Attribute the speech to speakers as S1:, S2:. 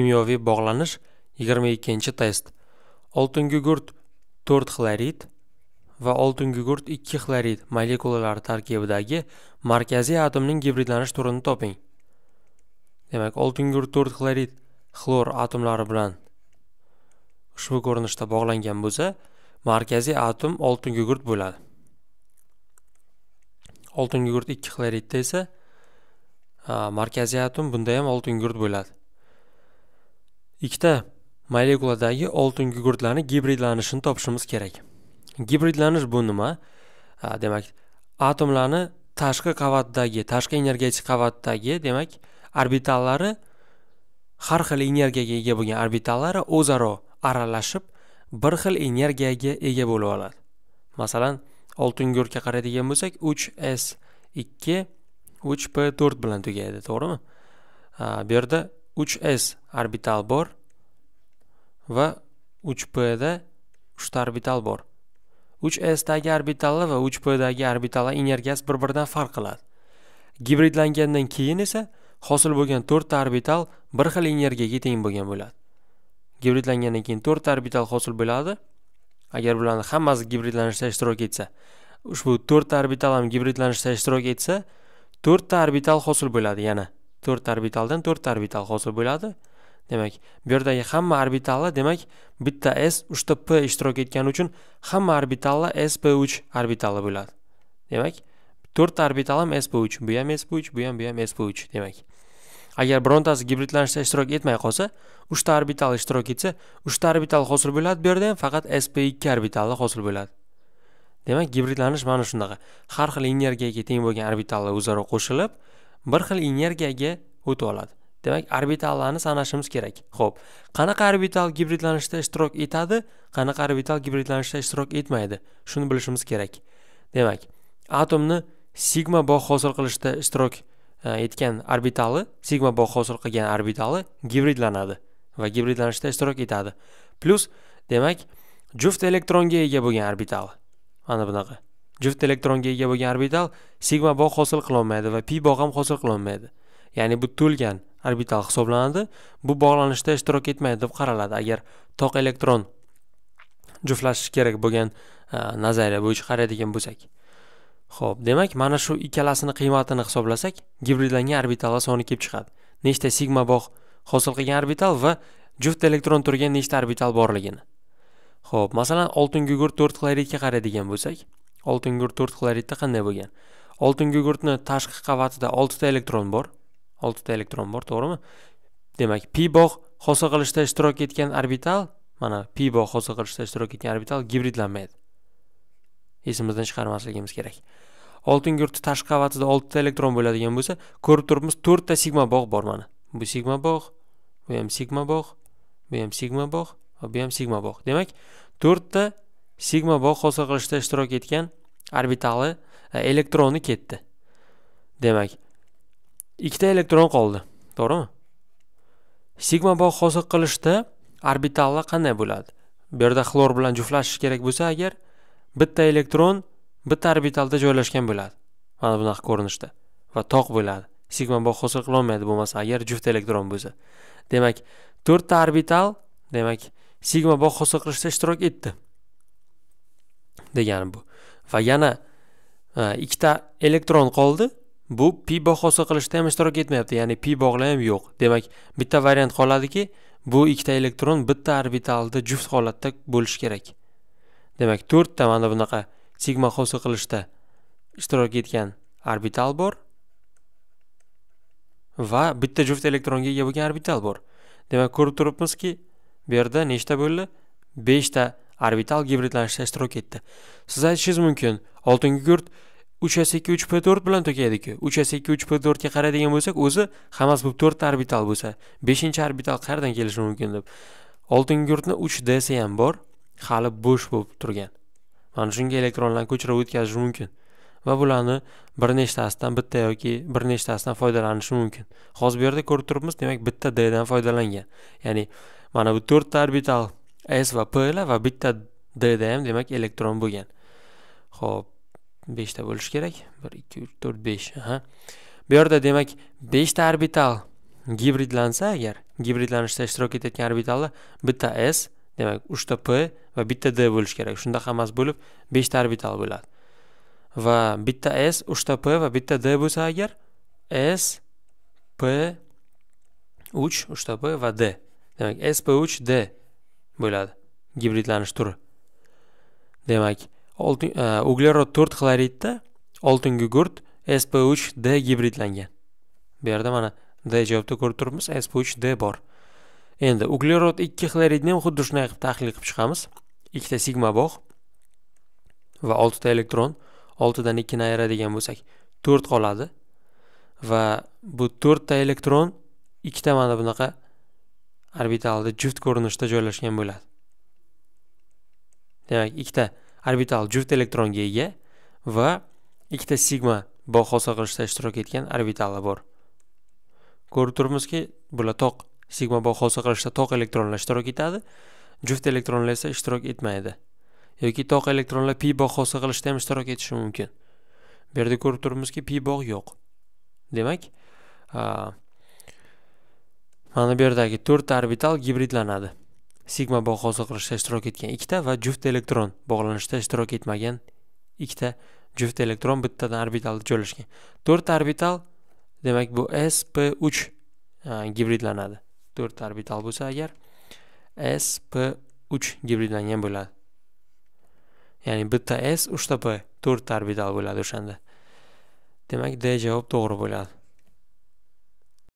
S1: kimyoviy bog'lanish 22 test oltin gugurt 4 xlorid va oltin gugurt 2 xlorid molekulalari tarkibidagi markaziy atomning gibridlanish turini toping demak oltin gugurt 4 xlorid xlor atomlari bilan ushbu ko'rinishda bog'langan bo'lsa markaziy atom oltin gugurt bo'ladi oltin gugurt xloridda esa markaziy atom bunda ham oltin gugurt bo'ladi ikkita molekuladagi oltin gugurtlarni gibridlanishini topishimiz kerak gibridlanish bu nima demak atomlarni tashqi qavatdagi tashqi energetik qavatdagi demak orbitallari har xil energiyaga ega bo'lgan orbitallari o'zaro aralashib bir xil energiyaga ega bo'lib oladi masalan oltin gugurtga qaraydigan bo'lsak 3s 2 3p 4 bilan tugaydi to'g'rimi bu yerda 3s orbital bor va 3p da 3 orbital bor 3s dagi orbitallar va 3p dagi orbitallar energiyasi bir biridan farq qiladi gibridlangandan keyin esa hosil bo'lgan 4 ta orbital bir xil energiyaga teng bo'lgan bo'ladi gibridlangandan keyin 4 ta orbital hosil bo'ladi agar bularni hammasi gibridlanishda ishtirok etsa ushbu 4 ta orbital ham gibridlanishda ishtirok etsa 4 ta orbital hosil bo'ladi yana 4 ta orbitaldan 4 ta orbital hosil bo'ladi demak bu yerdagi hamma orbitallar demak bitta s uchta p ishtirok etgani uchun hamma orbitallar sp uch orbitali bo'ladi demak to'rtta orbital ham sp uch bu ham sp uch bu ham bu ham sp uch demak agar birontasi gibridlanishda ishtirok etmay qolsa uchta orbital ishtirok etsa uchta orbital hosil bo'ladi bu yerda ham faqat sp ikki orbitali hosil bo'ladi demak gibridlanish mana shunaqa har xil energiyaga teng bo'lgan orbitallar o'zaro qo'shilib bir xil energiyaga o'tib oladi demak orbitallarni sanashimiz kerak ho'p qanaqa orbital gibridlanishda ishtirok etadi qanaqa orbital gibridlanishda ishtirok etmaydi shuni bilishimiz kerak demak atomni sigma bog' hosil qilishda ishtirok e, etgan orbitali sigma bog' hosil qilgan orbitali gibridlanadi va gibridlanishda ishtirok etadi plyus demak juft elektronga ega bo'lgan orbital mana bunaqa juft elektronga ega bo'lgan orbital sigma bog' hosil qilolmaydi va pi bog' ham hosil qilolmaydi ya'ni bu to'lgan orbital hisoblanadi bu bog'lanishda ishtirok etmaydi deb qaraladi agar tok elektron juftlashishi kerak bo'lgan e, nazariya bo'yicha qaraydigan bo'lsak ho'p demak mana shu ikkalasini qiymatini hisoblasak gibridlangan orbital soni kelib chiqadi nechta sigma bog' hosil qilgan orbital va juft elektron turgan nechta orbital borligini ho'p masalan oltin gugurt to'rt xloridga qaraydigan bo'lsak oltin gugurt to'rt xloridda qanday bo'lgan oltin gugurtni tashqi qavatida oltita elektron bor oltita elektron bor to'g'rimi demak pi bog' hosil qilishda ishtirok etgan orbital mana pi bog' hosil qilishda ishtirok etgan orbital gibridlanmaydi esimizdan chiqarmasligimiz kerak oltin gurti tashqi qavatida oltita elektron bo'ladigan bo'lsa ko'rib turibmiz to'rtta sigma bog' bor mana bu sigma bog' bu ham sigma bog' bu ham sigma bog' va bu ham sigma bog' demak to'rtta sigma bog' hosil qilishda ishtirok etgan orbitali e, elektroni ketdi demak ikkita elektron qoldi to'g'rimi sigma bog' hosil qilishda orbitallar qanday bo'ladi bu yerda xlor bilan juftlashish kerak bo'lsa agar bitta elektron bitta orbitalda joylashgan bo'ladi mana bunaqa ko'rinishda va toq bo'ladi sigma bog' hosil qilolmaydi bo'lmasa agar juft elektron bo'lsa demak to'rtta orbital demak sigma bog' hosil qilishda ishtirok etdi degani bu va yana e, ikkita elektron qoldi bu pi bahosi qilishda ham ishtirok etmayapti ya'ni pi bog'lar ham yo'q demak bitta variant qoladiki bu ikkita elektron bitta orbitalda juft holatda bo'lishi kerak demak to'rtta mana bunaqa sigma hosil qilishda ishtirok etgan orbital bor va bitta juft elektronga ega bo'lgan orbital bor demak ko'rib turibmizki bu yerda nechta bo'ldi beshta orbital gibridlanishda ishtirok etdi siz aytishingiz mumkin oltingugurt gurt 3s 2 3p4 bilan to'kaydiku 3s 2 3p4 ga qaraydigan bo'lsak o'zi hammasi bo'lib 4 orbital bo'lsa 5 orbital qayerdan kelishi mumkin deb oltingi gurtni 3 dsi ham bor hali bo'sh bo'lib turgan mana shunga elektronlarni ko'chirib o'tkazish mumkin va bularni bir nechtasidan bitta yoki bir nechtasidan foydalanishi mumkin hozir bu yerda ko'rib turibmiz demak bitta d dan foydalangan ya'ni mana bu to'rtta orbital s va p lar va bitta d da ham demak elektron bo'lgan ho'p beshta bo'lishi kerak bir ikki uch to'rt besh aha bu yerda demak beshta orbital gibridlansa agar gibridlanishda ishtirok etayotgan orbitallar bitta s demak uchta p va bitta d bo'lishi kerak shunda hammasi bo'lib beshta orbital bo'ladi va bitta s uchta p va bitta d bo'lsa agar s p uch uchta p va d demak sp uch d bo'ladi gibridlanish turi demak E, uglerod to'rt xloridda oltingi gurt sp uch d gibridlangan bu yerda mana d javobda ko'rib turibmiz sp uch d bor endi uglerod ikki xloridni ham xuddi shunday qilib tahlil qilib chiqamiz ikkita sigma bog' va oltita elektron oltidan ikkini ayiradigan bo'lsak to'rt qoladi va bu to'rtta elektron ikkita mana bunaqa orbitalda juft ko'rinishda joylashgan bo'ladi demak ikkita orbital juft elektronga ega va ikkita sigma bog' hosil qilishda ishtirok etgan orbitali bor ko'rib turibmizki bular toq sigma bog' hosil qilishda toq elektronlar ishtirok etadi juft elektronlar esa ishtirok etmaydi yoki toq elektronlar pi bog' hosil qilishda ham ishtirok etishi mumkin bu yerda ko'rib turibmizki pi bog' yo'q demak mana bu yerdagi to'rtta orbital gibridlanadi sigma bog' hosil qilishda ishtirok etgan ikkita va juft elektron bog'lanishda ishtirok etmagan ikkita juft elektron bittadan orbitalda joylashgan to'rtta orbital demak bu sp3 gibridlanadi to'rtta orbital bo'lsa agar sp3 gibridlangan bo'ladi ya'ni bitta s uchta p to'rtta orbital bo'ladi o'shanda demak d javob to'g'ri bo'ladi